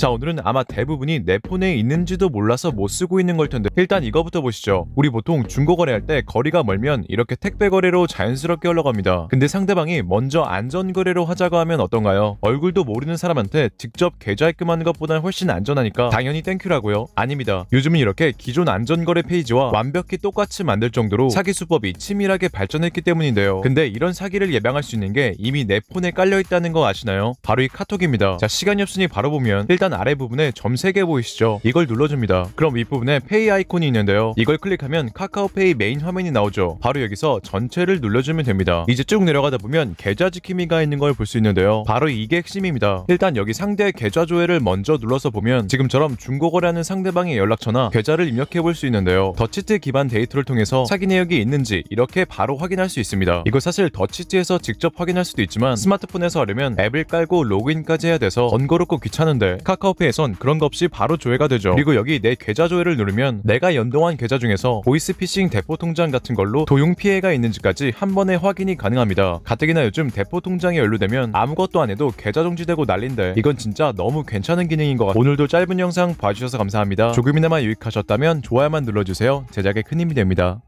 자 오늘은 아마 대부분이 내 폰에 있는지도 몰라서 못 쓰고 있는 걸 텐데 일단 이거부터 보시죠. 우리 보통 중고 거래할 때 거리가 멀면 이렇게 택배 거래로 자연스럽게 흘러갑니다. 근데 상대방이 먼저 안전 거래로 하자고 하면 어떤가요? 얼굴도 모르는 사람한테 직접 계좌 입금하는 것보단 훨씬 안전하니까 당연히 땡큐라고요. 아닙니다. 요즘은 이렇게 기존 안전 거래 페이지와 완벽히 똑같이 만들 정도로 사기 수법이 치밀하게 발전했기 때문인데요. 근데 이런 사기를 예방할 수 있는 게 이미 내 폰에 깔려 있다는 거 아시나요? 바로 이 카톡입니다. 자 시간이 없으니 바로 보면 일단 상단 아래 부분에 점 3개 보이시죠? 이걸 눌러줍니다. 그럼 윗부분에 페이 아이콘이 있는데요. 이걸 클릭하면 카카오페이 메인 화면이 나오죠. 바로 여기서 전체를 눌러주면 됩니다. 이제 쭉 내려가다 보면 계좌 지킴이가 있는 걸 볼 수 있는데요. 바로 이게 핵심입니다. 일단 여기 상대 계좌 조회를 먼저 눌러서 보면 지금처럼 중고거래하는 상대방의 연락처나 계좌를 입력해 볼 수 있는데요. 더치트 기반 데이터를 통해서 사기 내역이 있는지 이렇게 바로 확인할 수 있습니다. 이거 사실 더치트에서 직접 확인할 수도 있지만 스마트폰에서 하려면 앱을 깔고 로그인까지 해야 돼서 번거롭고 귀찮은데 카카오 카카오페이에선 그런 거 없이 바로 조회가 되죠. 그리고 여기 내 계좌 조회를 누르면 내가 연동한 계좌 중에서 보이스피싱 대포 통장 같은 걸로 도용 피해가 있는지까지 한 번에 확인이 가능합니다. 가뜩이나 요즘 대포 통장이 연루되면 아무것도 안 해도 계좌 정지되고 난린데 이건 진짜 너무 괜찮은 기능인 것 같아요. 오늘도 짧은 영상 봐주셔서 감사합니다. 조금이나마 유익하셨다면 좋아요만 눌러주세요. 제작에 큰 힘이 됩니다.